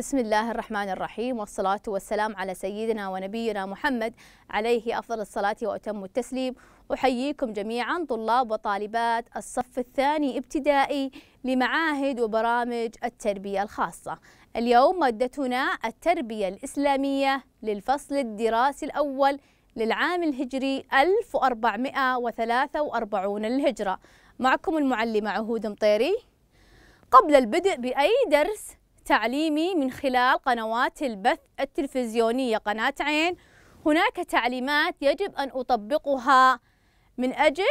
بسم الله الرحمن الرحيم والصلاة والسلام على سيدنا ونبينا محمد عليه أفضل الصلاة وأتم التسليم أحييكم جميعا طلاب وطالبات الصف الثاني ابتدائي لمعاهد وبرامج التربية الخاصة اليوم مادتنا التربية الإسلامية للفصل الدراسي الأول للعام الهجري 1443 للهجرة معكم المعلمة عهود مطيري قبل البدء بأي درس تعليمي من خلال قنوات البث التلفزيونية قناة عين هناك تعليمات يجب أن أطبقها من أجل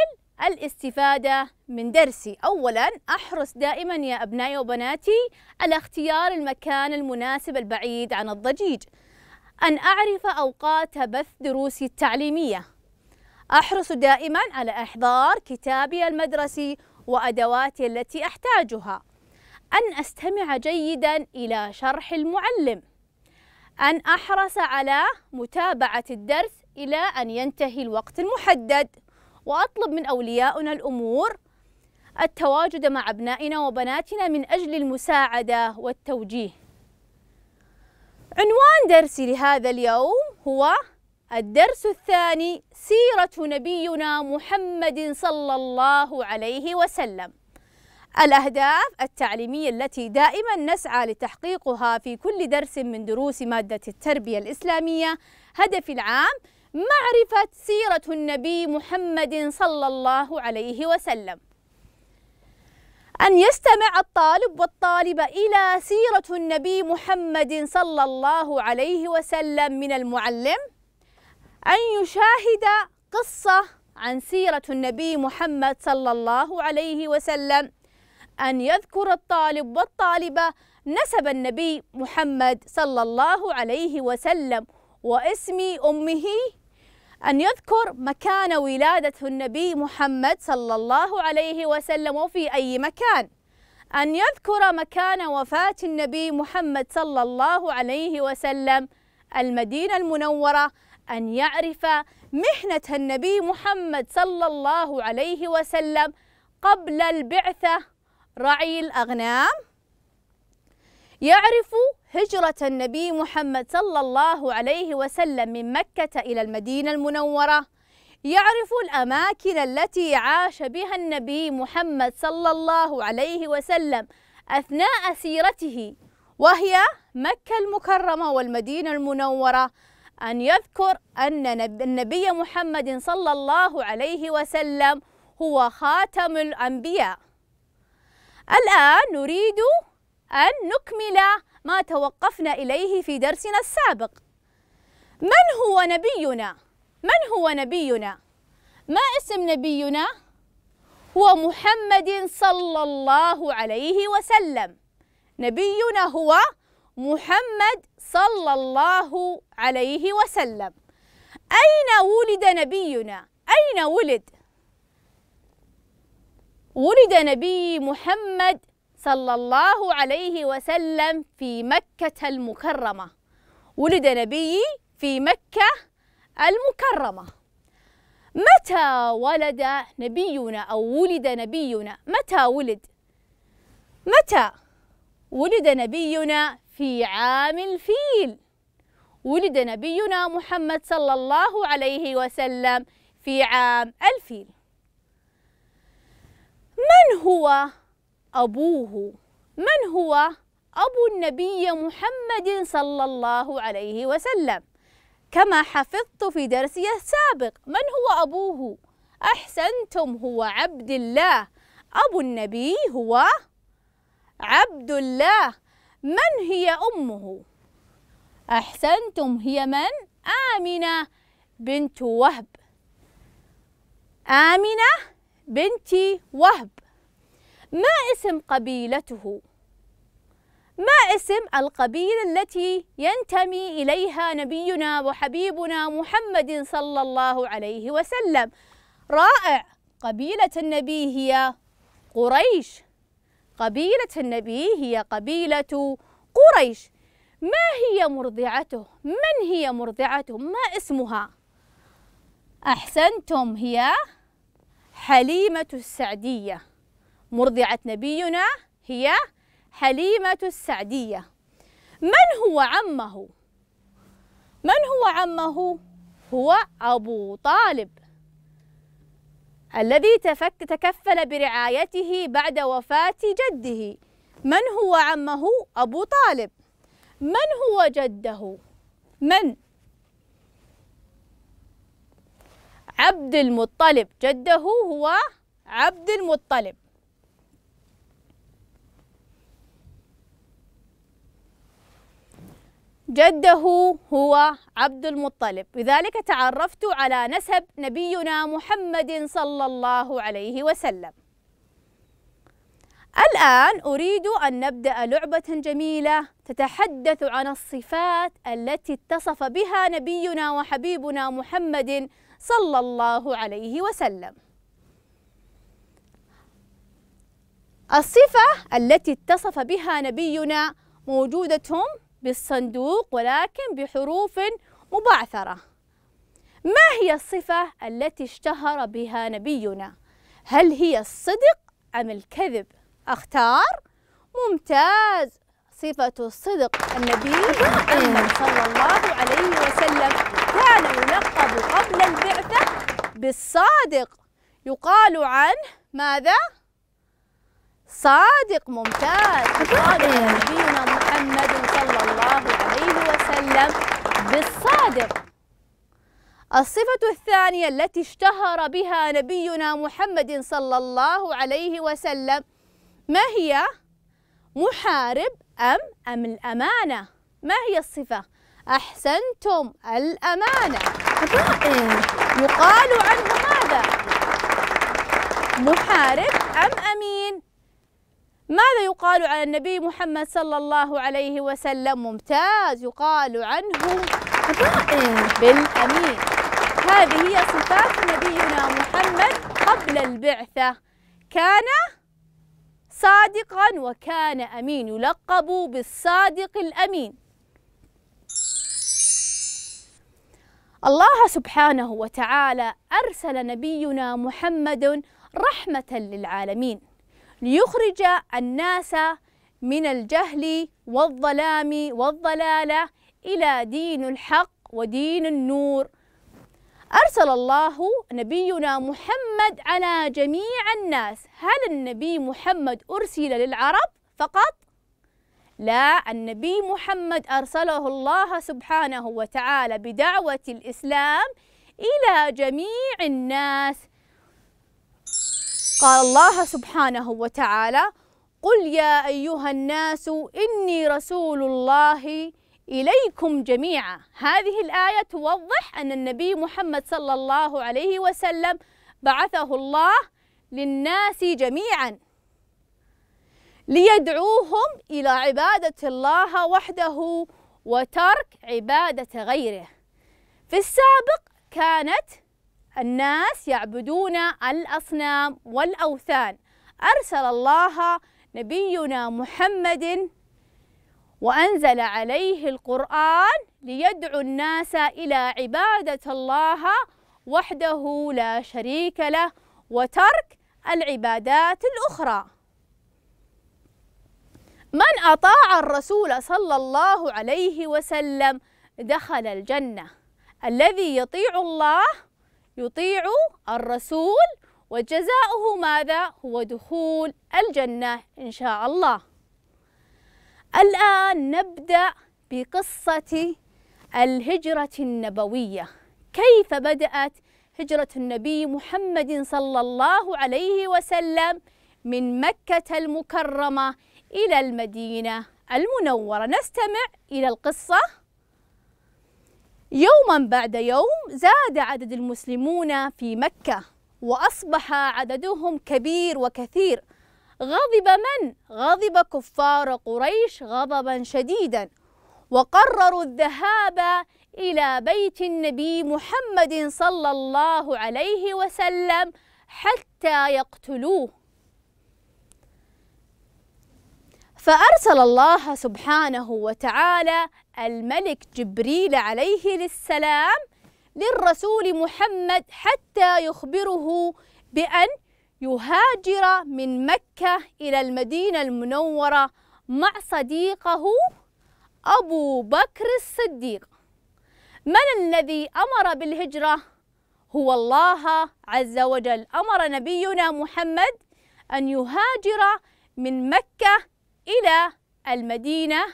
الاستفادة من درسي أولا أحرص دائما يا أبنائي وبناتي على اختيار المكان المناسب البعيد عن الضجيج أن أعرف أوقات بث دروسي التعليمية أحرص دائما على إحضار كتابي المدرسي وأدواتي التي أحتاجها أن أستمع جيدا إلى شرح المعلم أن أحرص على متابعة الدرس إلى أن ينتهي الوقت المحدد وأطلب من أولياؤنا الأمور التواجد مع أبنائنا وبناتنا من أجل المساعدة والتوجيه عنوان درسي لهذا اليوم هو الدرس الثاني سيرة نبينا محمد صلى الله عليه وسلم الأهداف التعليمية التي دائما نسعى لتحقيقها في كل درس من دروس مادة التربية الإسلامية هدفي العام معرفة سيرة النبي محمد صلى الله عليه وسلم أن يستمع الطالب والطالبة إلى سيرة النبي محمد صلى الله عليه وسلم من المعلم أن يشاهد قصة عن سيرة النبي محمد صلى الله عليه وسلم أن يذكر الطالب والطالبة نسب النبي محمد صلى الله عليه وسلم واسم أمه أن يذكر مكان ولادة النبي محمد صلى الله عليه وسلم وفي أي مكان أن يذكر مكان وفاة النبي محمد صلى الله عليه وسلم المدينة المنورة أن يعرف مهنة النبي محمد صلى الله عليه وسلم قبل البعثة رعي الأغنام يعرف هجرة النبي محمد صلى الله عليه وسلم من مكة إلى المدينة المنورة يعرف الأماكن التي عاش بها النبي محمد صلى الله عليه وسلم أثناء سيرته وهي مكة المكرمة والمدينة المنورة أن يذكر أن النبي محمد صلى الله عليه وسلم هو خاتم الأنبياء الآن نريد أن نكمل ما توقفنا إليه في درسنا السابق من هو نبينا؟ من هو نبينا؟ ما اسم نبينا؟ هو محمد صلى الله عليه وسلم نبينا هو محمد صلى الله عليه وسلم أين ولد نبينا؟ أين ولد؟ ولد نبي محمد صلى الله عليه وسلم في مكة المكرمة ولد نبيي في مكة المكرمة متى ولد نبينا أو ولد نبينا متى ولد متى ولد نبينا في عام الفيل ولد نبينا محمد صلى الله عليه وسلم في عام الفيل من هو أبوه؟ من هو أبو النبي محمد صلى الله عليه وسلم؟ كما حفظت في درسي السابق من هو أبوه؟ أحسنتم هو عبد الله أبو النبي هو عبد الله من هي أمه؟ أحسنتم هي من؟ آمنة بنت وهب آمنة بنت وهب ما اسم قبيلته ما اسم القبيلة التي ينتمي إليها نبينا وحبيبنا محمد صلى الله عليه وسلم رائع قبيلة النبي هي قريش قبيلة النبي هي قبيلة قريش ما هي مرضعته من هي مرضعته ما اسمها أحسنتم هي حليمة السعدية مرضعة نبينا هي حليمة السعدية من هو عمه؟ من هو عمه؟ هو أبو طالب الذي تكفل برعايته بعد وفاة جده من هو عمه؟ أبو طالب من هو جده؟ من؟ عبد المطلب جده هو عبد المطلب جده هو عبد المطلب لذلك تعرفت على نسب نبينا محمد صلى الله عليه وسلم الآن أريد أن نبدأ لعبة جميلة تتحدث عن الصفات التي اتصف بها نبينا وحبيبنا محمد صلى الله عليه وسلم. الصفة التي اتصف بها نبينا موجودة بالصندوق ولكن بحروف مبعثرة. ما هي الصفة التي اشتهر بها نبينا؟ هل هي الصدق أم الكذب؟ أختار ممتاز صفة الصدق النبي محمد صلى الله عليه وسلم كان يلقب قبل البعثة بالصادق يقال عنه ماذا؟ صادق ممتاز قال نبينا محمد صلى الله عليه وسلم بالصادق الصفة الثانية التي اشتهر بها نبينا محمد صلى الله عليه وسلم ما هي محارب أم أم الأمانة ما هي الصفة أحسنتم الأمانة رائع يقال عنه ماذا محارب أم أمين ماذا يقال عن النبي محمد صلى الله عليه وسلم ممتاز يقال عنه رائع بالأمين هذه هي صفات نبينا محمد قبل البعثة كان صادقا وكان أمين يلقب بالصادق الأمين الله سبحانه وتعالى أرسل نبينا محمد رحمة للعالمين ليخرج الناس من الجهل والظلام والضلالة إلى دين الحق ودين النور أرسل الله نبينا محمد على جميع الناس هل النبي محمد أرسل للعرب فقط؟ لا النبي محمد أرسله الله سبحانه وتعالى بدعوة الإسلام إلى جميع الناس قال الله سبحانه وتعالى قل يا أيها الناس إني رسول الله إليكم جميعا هذه الآية توضح أن النبي محمد صلى الله عليه وسلم بعثه الله للناس جميعا ليدعوهم إلى عبادة الله وحده وترك عبادة غيره في السابق كانت الناس يعبدون الأصنام والأوثان أرسل الله نبينا محمد وأنزل عليه القرآن ليدعو الناس إلى عبادة الله وحده لا شريك له وترك العبادات الأخرى من أطاع الرسول صلى الله عليه وسلم دخل الجنة الذي يطيع الله يطيع الرسول وجزاؤه ماذا؟ هو دخول الجنة إن شاء الله الآن نبدأ بقصة الهجرة النبوية كيف بدأت هجرة النبي محمد صلى الله عليه وسلم من مكة المكرمة إلى المدينة المنورة نستمع إلى القصة يوما بعد يوم زاد عدد المسلمون في مكة وأصبح عددهم كبير وكثير غضب من؟ غضب كفار قريش غضبا شديدا وقرروا الذهاب إلى بيت النبي محمد صلى الله عليه وسلم حتى يقتلوه فأرسل الله سبحانه وتعالى الملك جبريل عليه السلام للرسول محمد حتى يخبره بأن يهاجر من مكة إلى المدينة المنورة مع صديقه أبو بكر الصديق من الذي أمر بالهجرة؟ هو الله عز وجل أمر نبينا محمد أن يهاجر من مكة إلى المدينة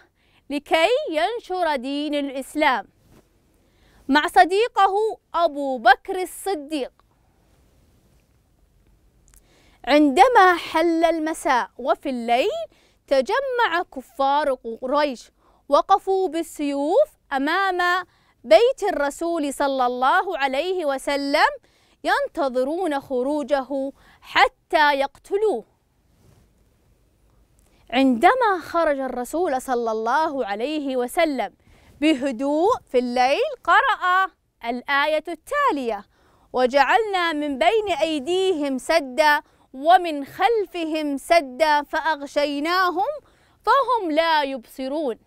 لكي ينشر دين الإسلام مع صديقه أبو بكر الصديق عندما حل المساء وفي الليل تجمع كفار قريش وقفوا بالسيوف أمام بيت الرسول صلى الله عليه وسلم ينتظرون خروجه حتى يقتلوه عندما خرج الرسول صلى الله عليه وسلم بهدوء في الليل قرأ الآية التالية وجعلنا من بين أيديهم سدا ومن خلفهم سدا فأغشيناهم فهم لا يبصرون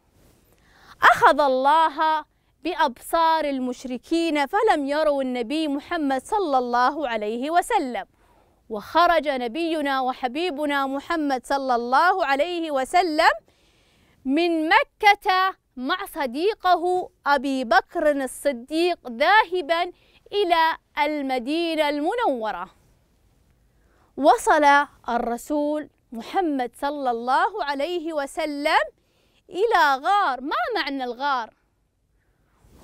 أخذ الله بأبصار المشركين فلم يروا النبي محمد صلى الله عليه وسلم وخرج نبينا وحبيبنا محمد صلى الله عليه وسلم من مكة مع صديقه أبي بكر الصديق ذاهبا إلى المدينة المنورة وصل الرسول محمد صلى الله عليه وسلم إلى غار ما معنى الغار؟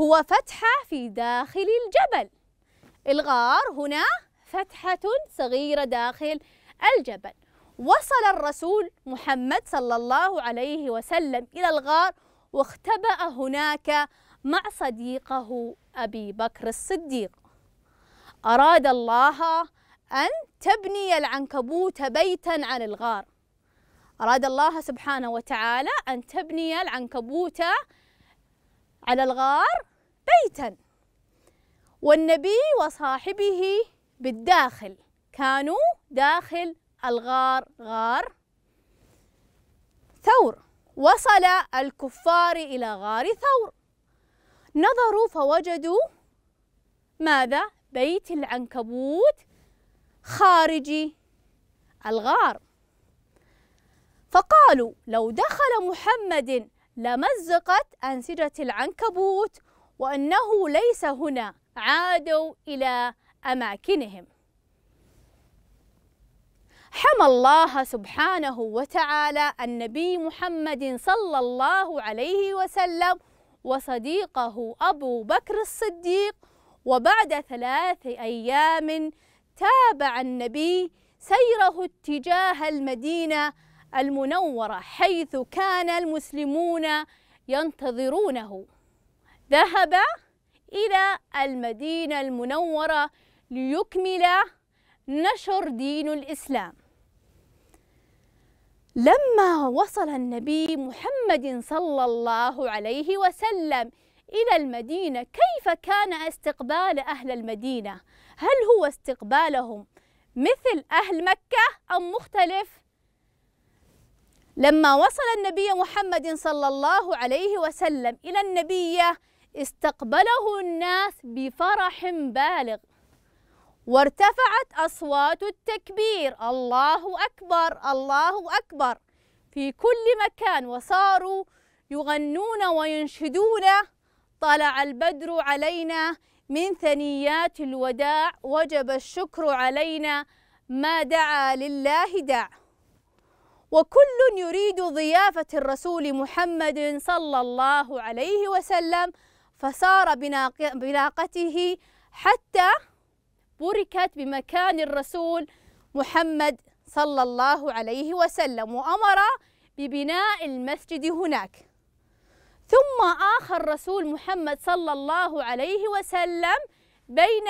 هو فتحة في داخل الجبل الغار هنا فتحة صغيرة داخل الجبل وصل الرسول محمد صلى الله عليه وسلم إلى الغار واختبأ هناك مع صديقه أبي بكر الصديق أراد الله أن تبني العنكبوت بيتا عن الغار أراد الله سبحانه وتعالى أن تبني العنكبوت على الغار بيتا والنبي وصاحبه بالداخل كانوا داخل الغار غار ثور وصل الكفار إلى غار ثور نظروا فوجدوا ماذا؟ بيت العنكبوت خارجي الغار فقالوا لو دخل محمد لمزقت أنسجة العنكبوت وأنه ليس هنا عادوا إلى أماكنهم حمى الله سبحانه وتعالى النبي محمد صلى الله عليه وسلم وصديقه أبو بكر الصديق وبعد ثلاث أيام تابع النبي سيره اتجاه المدينه المنوره حيث كان المسلمون ينتظرونه ذهب الى المدينه المنوره ليكمل نشر دين الاسلام لما وصل النبي محمد صلى الله عليه وسلم الى المدينه كيف كان استقبال اهل المدينه هل هو استقبالهم مثل أهل مكة أم مختلف؟ لما وصل النبي محمد صلى الله عليه وسلم إلى النبي استقبله الناس بفرح بالغ وارتفعت أصوات التكبير الله أكبر الله أكبر في كل مكان وصاروا يغنون وينشدون طلع البدر علينا من ثنيات الوداع وجب الشكر علينا ما دعا لله داع وكل يريد ضيافة الرسول محمد صلى الله عليه وسلم فصار بناقته حتى بركت بمكان الرسول محمد صلى الله عليه وسلم وأمر ببناء المسجد هناك ثم آخر رسول محمد صلى الله عليه وسلم بين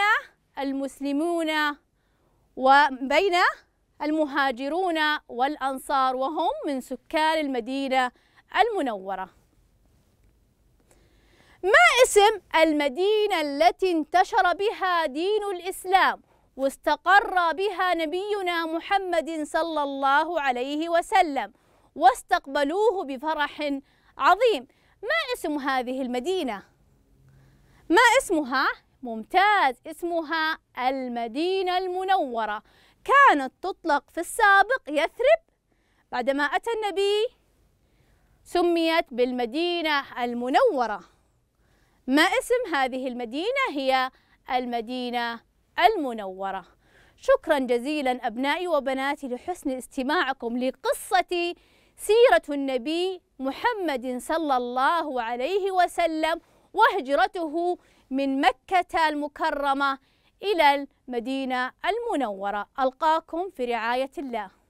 المسلمون وبين المهاجرون والأنصار وهم من سكان المدينة المنورة ما اسم المدينة التي انتشر بها دين الإسلام واستقر بها نبينا محمد صلى الله عليه وسلم واستقبلوه بفرح عظيم ما اسم هذه المدينة؟ ما اسمها؟ ممتاز اسمها المدينة المنورة كانت تطلق في السابق يثرب بعدما أتى النبي سميت بالمدينة المنورة ما اسم هذه المدينة؟ هي المدينة المنورة شكرا جزيلا أبنائي وبناتي لحسن استماعكم لقصتي سيرة النبي محمد صلى الله عليه وسلم وهجرته من مكة المكرمة إلى المدينة المنورة ألقاكم في رعاية الله